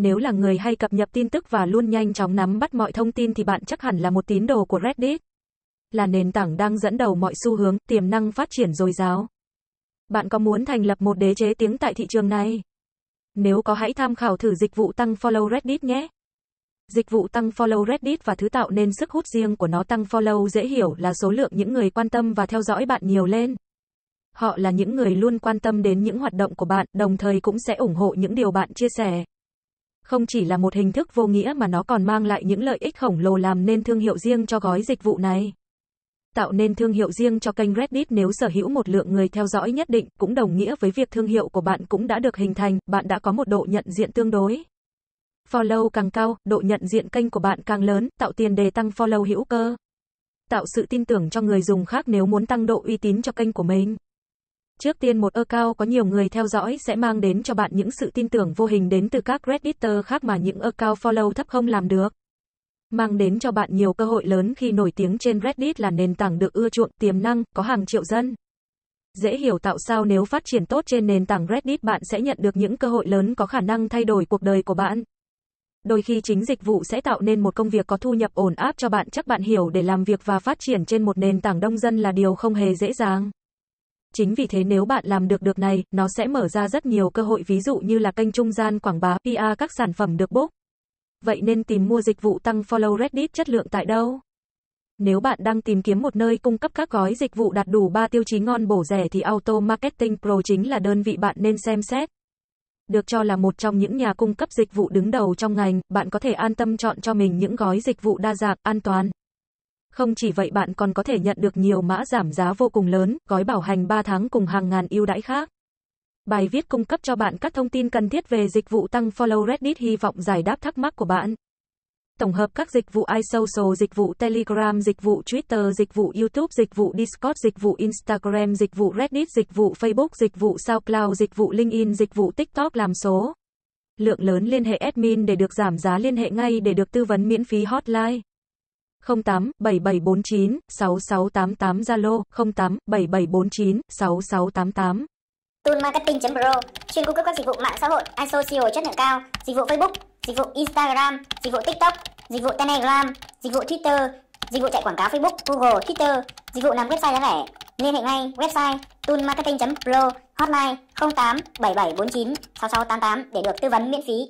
Nếu là người hay cập nhật tin tức và luôn nhanh chóng nắm bắt mọi thông tin thì bạn chắc hẳn là một tín đồ của Reddit. Là nền tảng đang dẫn đầu mọi xu hướng, tiềm năng phát triển dồi dào. Bạn có muốn thành lập một đế chế tiếng tại thị trường này? Nếu có hãy tham khảo thử dịch vụ tăng follow Reddit nhé. Dịch vụ tăng follow Reddit và thứ tạo nên sức hút riêng của nó tăng follow dễ hiểu là số lượng những người quan tâm và theo dõi bạn nhiều lên. Họ là những người luôn quan tâm đến những hoạt động của bạn, đồng thời cũng sẽ ủng hộ những điều bạn chia sẻ. Không chỉ là một hình thức vô nghĩa mà nó còn mang lại những lợi ích khổng lồ làm nên thương hiệu riêng cho gói dịch vụ này. Tạo nên thương hiệu riêng cho kênh Reddit nếu sở hữu một lượng người theo dõi nhất định cũng đồng nghĩa với việc thương hiệu của bạn cũng đã được hình thành, bạn đã có một độ nhận diện tương đối. Follow càng cao, độ nhận diện kênh của bạn càng lớn, tạo tiền đề tăng follow hữu cơ tạo sự tin tưởng cho người dùng khác nếu muốn tăng độ uy tín cho kênh của mình. Trước tiên một cao có nhiều người theo dõi sẽ mang đến cho bạn những sự tin tưởng vô hình đến từ các Redditor khác mà những cao follow thấp không làm được. Mang đến cho bạn nhiều cơ hội lớn khi nổi tiếng trên Reddit là nền tảng được ưa chuộng, tiềm năng, có hàng triệu dân. Dễ hiểu tạo sao nếu phát triển tốt trên nền tảng Reddit bạn sẽ nhận được những cơ hội lớn có khả năng thay đổi cuộc đời của bạn. Đôi khi chính dịch vụ sẽ tạo nên một công việc có thu nhập ổn áp cho bạn chắc bạn hiểu để làm việc và phát triển trên một nền tảng đông dân là điều không hề dễ dàng. Chính vì thế nếu bạn làm được được này, nó sẽ mở ra rất nhiều cơ hội ví dụ như là kênh trung gian quảng bá PR các sản phẩm được book. Vậy nên tìm mua dịch vụ tăng follow Reddit chất lượng tại đâu? Nếu bạn đang tìm kiếm một nơi cung cấp các gói dịch vụ đạt đủ 3 tiêu chí ngon bổ rẻ thì Auto Marketing Pro chính là đơn vị bạn nên xem xét. Được cho là một trong những nhà cung cấp dịch vụ đứng đầu trong ngành, bạn có thể an tâm chọn cho mình những gói dịch vụ đa dạng, an toàn, không chỉ vậy bạn còn có thể nhận được nhiều mã giảm giá vô cùng lớn, gói bảo hành 3 tháng cùng hàng ngàn ưu đãi khác. Bài viết cung cấp cho bạn các thông tin cần thiết về dịch vụ tăng follow Reddit hy vọng giải đáp thắc mắc của bạn. Tổng hợp các dịch vụ iSocial, dịch vụ Telegram, dịch vụ Twitter, dịch vụ YouTube, dịch vụ Discord, dịch vụ Instagram, dịch vụ Reddit, dịch vụ Facebook, dịch vụ SoundCloud, dịch vụ LinkedIn, dịch vụ TikTok làm số. Lượng lớn liên hệ admin để được giảm giá liên hệ ngay để được tư vấn miễn phí hotline. 087749 6688 Zalo 087749 6688. Tool Marketing.pro chuyên cung cấp các dịch vụ mạng xã hội, ISO SEO chất lượng cao, dịch vụ Facebook, dịch vụ Instagram, dịch vụ TikTok, dịch vụ Telegram, dịch vụ Twitter, dịch vụ chạy quảng cáo Facebook, Google, Twitter, dịch vụ làm website giá rẻ. Liên hệ ngay website toolmarketing.pro hotline 08 7749 6688 để được tư vấn miễn phí.